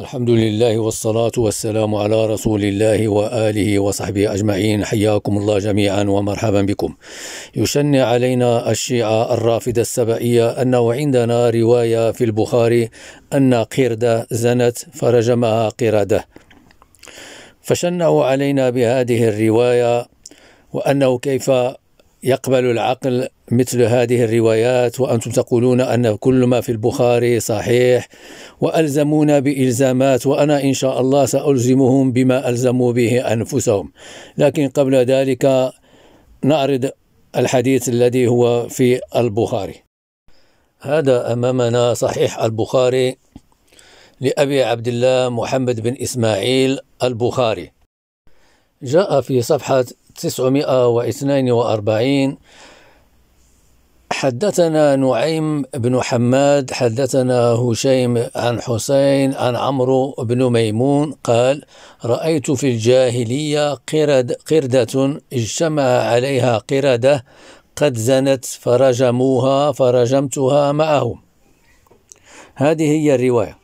الحمد لله والصلاة والسلام على رسول الله وآله وصحبه أجمعين حياكم الله جميعا ومرحبا بكم يشن علينا الشيعة الرافدة السبائية أنه عندنا رواية في البخاري أن قردة زنت فرجمها قردة فشنوا علينا بهذه الرواية وأنه كيف يقبل العقل مثل هذه الروايات وأنتم تقولون أن كل ما في البخاري صحيح وألزمونا بإلزامات وأنا إن شاء الله سألزمهم بما ألزموا به أنفسهم لكن قبل ذلك نعرض الحديث الذي هو في البخاري هذا أمامنا صحيح البخاري لأبي عبد الله محمد بن إسماعيل البخاري جاء في صفحة 942 حدثنا نعيم بن حماد حدثنا هشيم عن حسين عن عمرو بن ميمون قال رأيت في الجاهلية قرد قردة اجتمع عليها قردة قد زنت فرجموها فرجمتها معهم هذه هي الرواية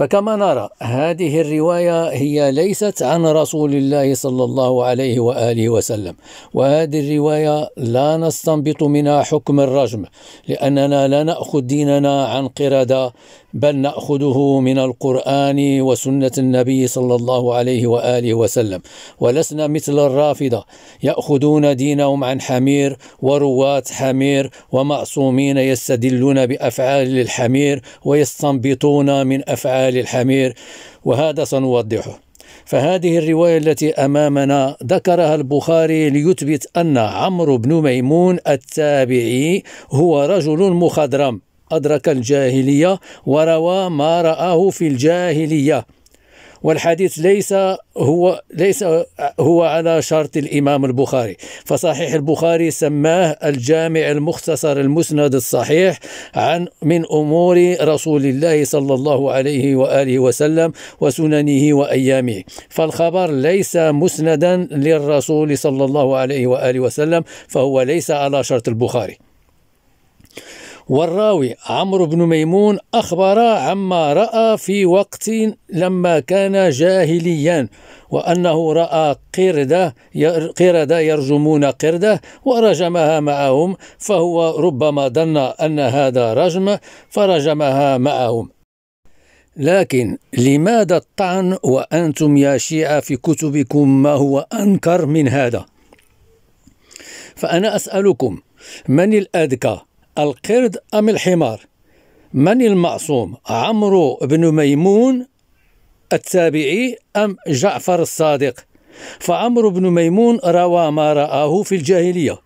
فكما نرى هذه الرواية هي ليست عن رسول الله صلى الله عليه وآله وسلم وهذه الرواية لا نستنبط منها حكم الرجم لأننا لا نأخذ ديننا عن قردة بل نأخذه من القرآن وسنة النبي صلى الله عليه وآله وسلم ولسنا مثل الرافضة يأخذون دينهم عن حمير ورواة حمير ومعصومين يستدلون بأفعال الحمير ويستنبطون من أفعال للحمير وهذا سنوضحه فهذه الرواية التي أمامنا ذكرها البخاري ليثبت أن عمرو بن ميمون التابعي هو رجل مخضرم أدرك الجاهلية وروى ما رآه في الجاهلية والحديث ليس هو ليس هو على شرط الإمام البخاري فصحيح البخاري سماه الجامع المختصر المسند الصحيح عن من أمور رسول الله صلى الله عليه وآله وسلم وسننه وأيامه فالخبر ليس مسندا للرسول صلى الله عليه وآله وسلم فهو ليس على شرط البخاري والراوي عمرو بن ميمون أخبر عما رأى في وقت لما كان جاهليا وأنه رأى قردة قردة يرجمون قردة ورجمها معهم فهو ربما ظن أن هذا رجم فرجمها معهم لكن لماذا الطعن وأنتم يا شيعة في كتبكم ما هو أنكر من هذا؟ فأنا أسألكم من الأذكى القرد أم الحمار من المعصوم عمرو بن ميمون التابعي أم جعفر الصادق فعمرو بن ميمون روى ما رآه في الجاهلية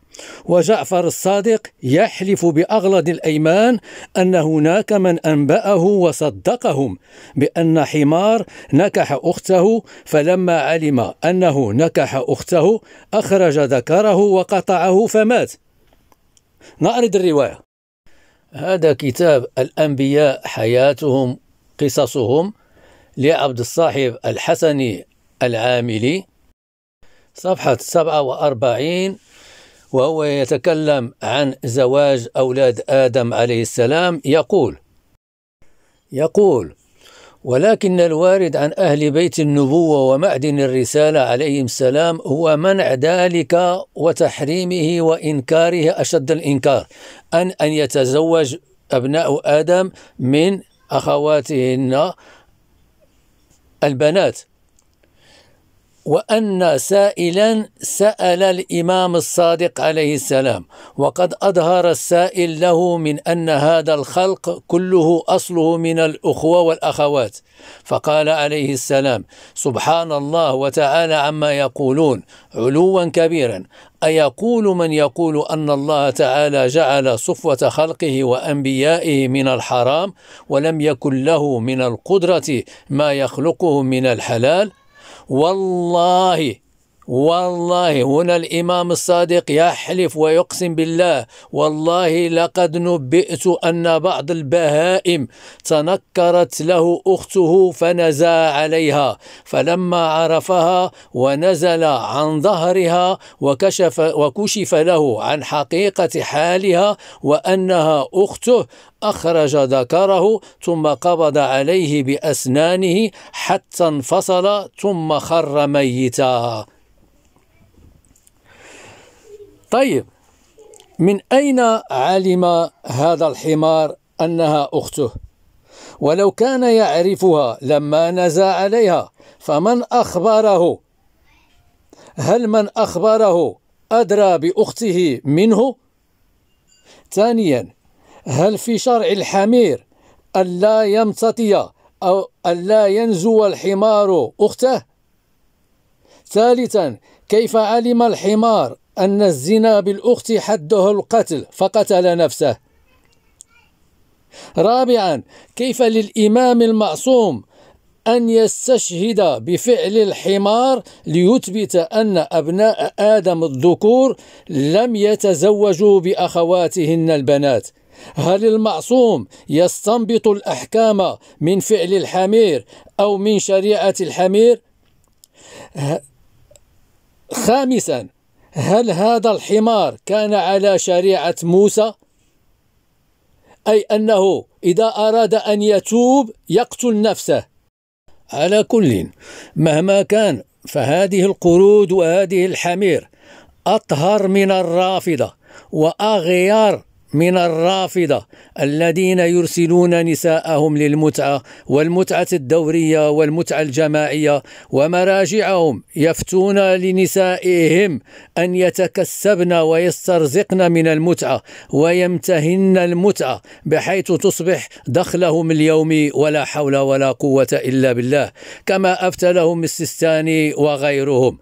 وجعفر الصادق يحلف بأغلظ الأيمان أن هناك من أنبأه وصدقهم بأن حمار نكح أخته فلما علم أنه نكح أخته أخرج ذكره وقطعه فمات نعرض الرواية هذا كتاب الأنبياء حياتهم قصصهم لعبد الصاحب الحسني العاملي صفحة 47 وهو يتكلم عن زواج أولاد آدم عليه السلام يقول يقول ولكن الوارد عن أهل بيت النبوة ومعدن الرسالة عليهم السلام هو منع ذلك وتحريمه وإنكاره أشد الإنكار أن أن يتزوج أبناء آدم من أخواتهن البنات وأن سائلا سأل الإمام الصادق عليه السلام وقد أظهر السائل له من أن هذا الخلق كله أصله من الأخوة والأخوات فقال عليه السلام سبحان الله وتعالى عما يقولون علوا كبيرا أيقول من يقول أن الله تعالى جعل صفوة خلقه وأنبيائه من الحرام ولم يكن له من القدرة ما يخلقه من الحلال؟ والله والله هنا الإمام الصادق يحلف ويقسم بالله والله لقد نبئت أن بعض البهائم تنكرت له أخته فنزى عليها فلما عرفها ونزل عن ظهرها وكشف, وكشف له عن حقيقة حالها وأنها أخته أخرج ذكره ثم قبض عليه بأسنانه حتى انفصل ثم خر ميتا طيب من أين علم هذا الحمار أنها أخته ولو كان يعرفها لما نزا عليها فمن أخبره هل من أخبره أدرى بأخته منه ثانيا هل في شرع الحمير ألا يمتطي أو ألا ينزو الحمار أخته ثالثا كيف علم الحمار أن الزنا بالأخت حده القتل فقتل نفسه رابعا كيف للإمام المعصوم أن يستشهد بفعل الحمار ليثبت أن أبناء آدم الذكور لم يتزوجوا بأخواتهن البنات هل المعصوم يستنبط الأحكام من فعل الحمير أو من شريعة الحمير؟ خامسا هل هذا الحمار كان على شريعة موسى؟ أي أنه إذا أراد أن يتوب يقتل نفسه على كل مهما كان فهذه القرود وهذه الحمير أطهر من الرافضة وأغيار من الرافضة الذين يرسلون نساءهم للمتعة والمتعة الدورية والمتعة الجماعية ومراجعهم يفتون لنسائهم أن يتكسبن ويسترزقن من المتعة ويمتهن المتعة بحيث تصبح دخلهم اليومي ولا حول ولا قوة إلا بالله كما لهم السيستاني وغيرهم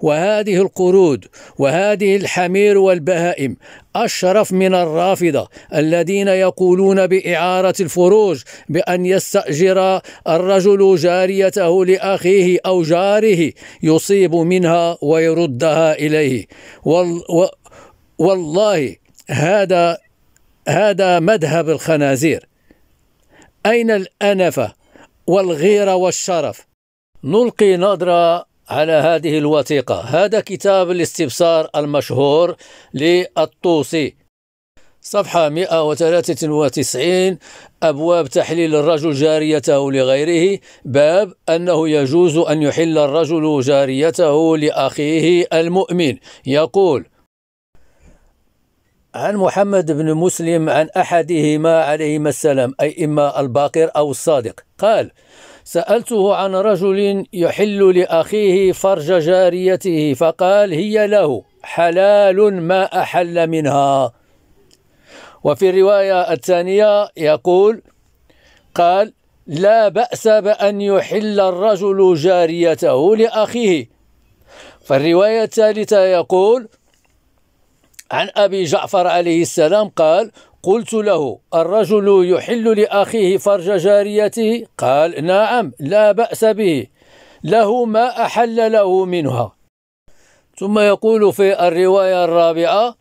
وهذه القرود وهذه الحمير والبهائم أشرف من الرافضة الذين يقولون بإعارة الفروج بأن يستأجر الرجل جاريته لأخيه أو جاره يصيب منها ويردها إليه وال و والله هذا هذا مذهب الخنازير أين الأنفة والغيرة والشرف نلقي نظرة على هذه الوثيقة هذا كتاب الاستبصار المشهور للطوسي صفحة 193 أبواب تحليل الرجل جاريته لغيره باب أنه يجوز أن يحل الرجل جاريته لأخيه المؤمن يقول عن محمد بن مسلم عن أحدهما عليهما السلام أي إما الباقر أو الصادق قال سألته عن رجل يحل لأخيه فرج جاريته فقال هي له حلال ما أحل منها وفي الرواية الثانية يقول قال لا بأس بأن يحل الرجل جاريته لأخيه فالرواية الثالثة يقول عن أبي جعفر عليه السلام قال قلت له الرجل يحل لأخيه فرج جاريته قال نعم لا بأس به له ما أحل له منها ثم يقول في الرواية الرابعة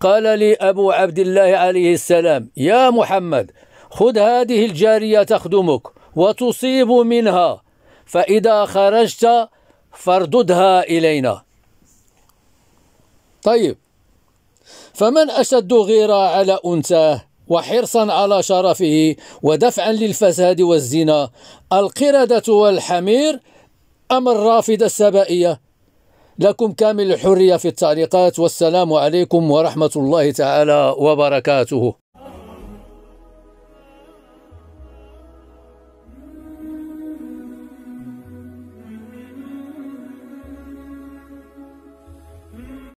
قال لي أبو عبد الله عليه السلام يا محمد خذ هذه الجارية تخدمك وتصيب منها فإذا خرجت فارددها إلينا طيب فمن أشد غيرة على أنثاه وحرصا على شرفه ودفعا للفساد والزنا القردة والحمير أم الرافدة السبائية لكم كامل الحرية في التعليقات والسلام عليكم ورحمة الله تعالى وبركاته